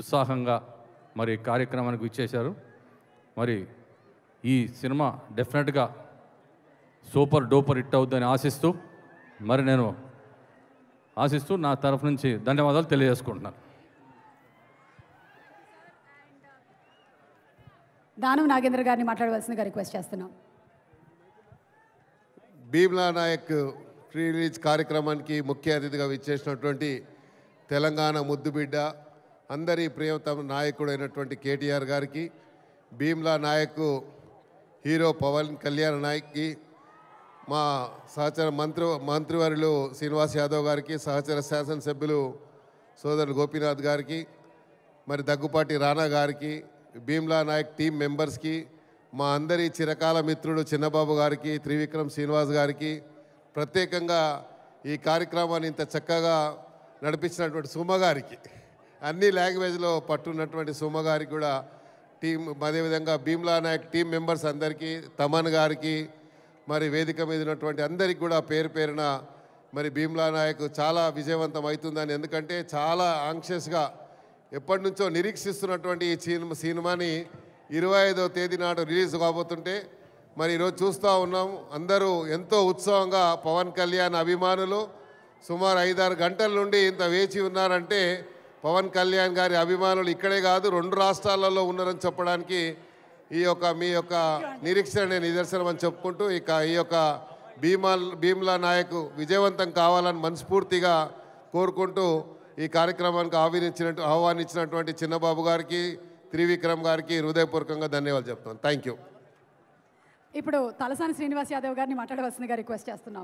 ఉత్సాహంగా మరి కార్యక్రమానికి ఇచ్చేశారు మరి ఈ సినిమా డెఫినెట్గా సూపర్ డూపర్ హిట్ అవుద్దని ఆశిస్తూ మరి నేను ఆశిస్తూ నా తరఫు నుంచి ధన్యవాదాలు తెలియజేసుకుంటున్నాను దానం నాగేంద్ర గారిని మాట్లాడవలసిందిగా రిక్వెస్ట్ చేస్తున్నాం భీమ్లా నాయక్ ప్రీ రిలీజ్ కార్యక్రమానికి ముఖ్య అతిథిగా విచ్చేసినటువంటి తెలంగాణ ముద్దుబిడ్డ అందరి ప్రియతమ నాయకుడైనటువంటి కేటీఆర్ గారికి భీమ్లా నాయక్ హీరో పవన్ కళ్యాణ్ నాయక్కి మా సహచర మంత్రి మంత్రివర్యులు శ్రీనివాస్ యాదవ్ గారికి సహచర శాసనసభ్యులు సోదరుడు గోపీనాథ్ గారికి మరి దగ్గుపాటి రానా గారికి భీమ్లా నాయక్ టీం మెంబర్స్కి మా అందరి చిరకాల మిత్రుడు చిన్నబాబు గారికి త్రివిక్రమ్ శ్రీనివాస్ గారికి ప్రత్యేకంగా ఈ కార్యక్రమాన్ని ఇంత చక్కగా నడిపించినటువంటి సుమ గారికి అన్ని లాంగ్వేజ్లో పట్టున్నటువంటి సుమ గారికి కూడా టీం అదేవిధంగా భీమ్లా నాయక్ టీం మెంబర్స్ అందరికీ తమన్ గారికి మరి వేదిక మీద ఉన్నటువంటి అందరికి కూడా పేరు పేరున మరి భీమ్లా నాయక్ చాలా విజయవంతం అవుతుందని ఎందుకంటే చాలా ఆంక్షియస్గా ఎప్పటి నుంచో నిరీక్షిస్తున్నటువంటి ఈ సినిమాని ఇరవై ఐదో తేదీ నాడు రిలీజ్ కాబోతుంటే మరి ఈరోజు చూస్తూ ఉన్నాం అందరూ ఎంతో ఉత్సాహంగా పవన్ కళ్యాణ్ అభిమానులు సుమారు ఐదారు గంటల నుండి ఇంత వేచి ఉన్నారంటే పవన్ కళ్యాణ్ గారి అభిమానులు ఇక్కడే కాదు రెండు రాష్ట్రాలలో ఉన్నారని చెప్పడానికి ఈ యొక్క మీ యొక్క నిరీక్షణ నిదర్శనం అని చెప్పుకుంటూ ఇక ఈ యొక్క భీమాల్ భీమ్లా నాయక్ విజయవంతం కావాలని మనస్ఫూర్తిగా కోరుకుంటూ ఈ కార్యక్రమానికి ఆహ్వానించిన ఆహ్వానించినటువంటి చిన్నబాబు గారికి త్రివిక్రమ్ గారికి హృదయపూర్వకంగా ధన్యవాదాలు చెప్తాను థ్యాంక్ ఇప్పుడు తలసాని శ్రీనివాస్ యాదవ్ గారిని మాట్లాడవలసిందిగా రిక్వెస్ట్ చేస్తున్నాం